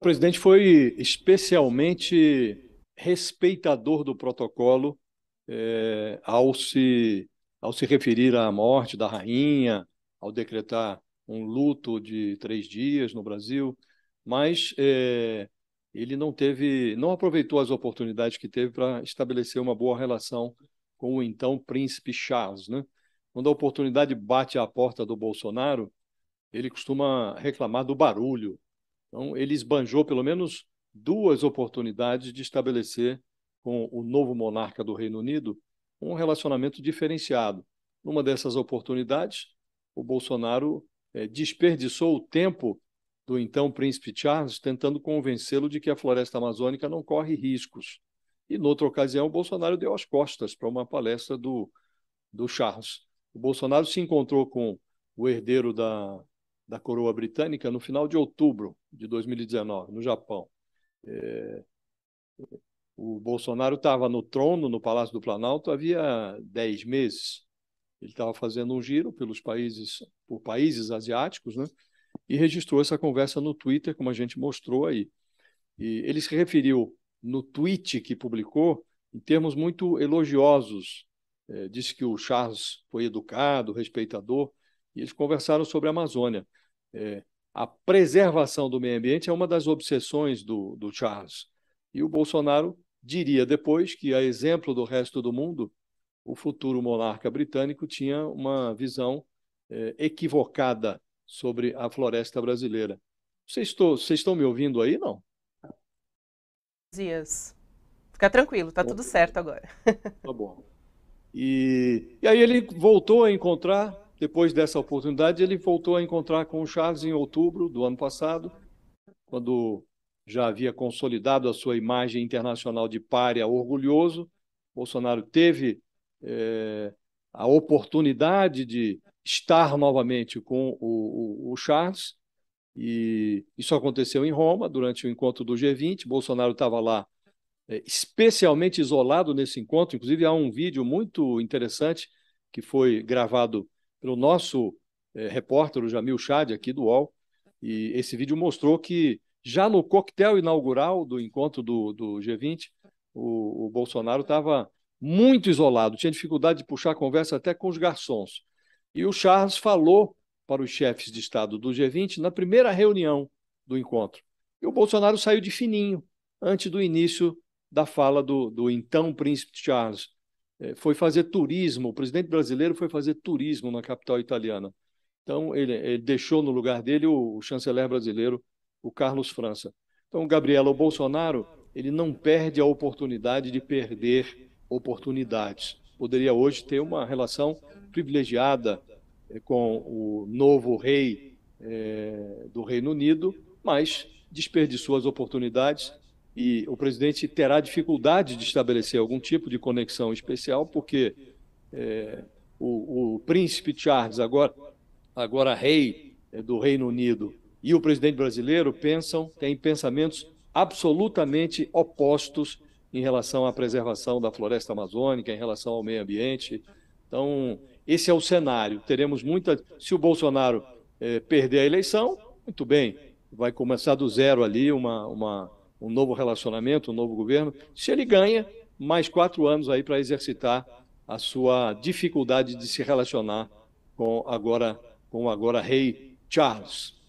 O presidente foi especialmente respeitador do protocolo é, ao, se, ao se referir à morte da rainha, ao decretar um luto de três dias no Brasil, mas é, ele não teve, não aproveitou as oportunidades que teve para estabelecer uma boa relação com o então príncipe Charles, né? Quando a oportunidade bate à porta do Bolsonaro, ele costuma reclamar do barulho então, ele esbanjou pelo menos duas oportunidades de estabelecer com o novo monarca do Reino Unido um relacionamento diferenciado. Numa dessas oportunidades, o Bolsonaro eh, desperdiçou o tempo do então príncipe Charles tentando convencê-lo de que a floresta amazônica não corre riscos. E, noutra ocasião, o Bolsonaro deu as costas para uma palestra do, do Charles. O Bolsonaro se encontrou com o herdeiro da da coroa britânica no final de outubro de 2019, no Japão. É... O Bolsonaro estava no trono, no Palácio do Planalto, havia dez meses. Ele estava fazendo um giro pelos países, por países asiáticos, né? E registrou essa conversa no Twitter, como a gente mostrou aí. E ele se referiu no tweet que publicou em termos muito elogiosos. É, disse que o Charles foi educado, respeitador, e eles conversaram sobre a Amazônia. É, a preservação do meio ambiente é uma das obsessões do, do Charles. E o Bolsonaro diria depois que, a exemplo do resto do mundo, o futuro monarca britânico tinha uma visão é, equivocada sobre a floresta brasileira. Vocês estão, vocês estão me ouvindo aí, não? Dias. Fica tranquilo, tá tudo certo agora. tá bom. E, e aí ele voltou a encontrar depois dessa oportunidade, ele voltou a encontrar com o Charles em outubro do ano passado, quando já havia consolidado a sua imagem internacional de párea orgulhoso. Bolsonaro teve é, a oportunidade de estar novamente com o, o, o Charles, e isso aconteceu em Roma, durante o encontro do G20. Bolsonaro estava lá é, especialmente isolado nesse encontro. Inclusive, há um vídeo muito interessante que foi gravado pelo nosso é, repórter, o Jamil Chad, aqui do UOL, e esse vídeo mostrou que já no coquetel inaugural do encontro do, do G20, o, o Bolsonaro estava muito isolado, tinha dificuldade de puxar conversa até com os garçons. E o Charles falou para os chefes de Estado do G20 na primeira reunião do encontro. E o Bolsonaro saiu de fininho antes do início da fala do, do então príncipe Charles. É, foi fazer turismo, o presidente brasileiro foi fazer turismo na capital italiana. Então, ele, ele deixou no lugar dele o, o, chanceler brasileiro, o Carlos França. Então, Gabriela, o Bolsonaro, ele não perde a oportunidade de perder oportunidades. Poderia hoje ter uma relação privilegiada é, com o novo rei é, do Reino Unido, mas desperdiçou as oportunidades e o presidente terá dificuldade de estabelecer algum tipo de conexão especial, porque é, o, o, príncipe Charles, agora, agora rei é, do Reino Unido, e o presidente brasileiro pensam, têm pensamentos absolutamente opostos em relação à preservação da floresta amazônica, em relação ao meio ambiente. Então, esse é o cenário. Teremos muita. Se o Bolsonaro é, perder a eleição, muito bem, vai começar do zero ali uma, uma, um novo relacionamento, um novo governo, se ele ganha mais quatro anos aí para exercitar a sua dificuldade de se relacionar com agora com agora rei Charles.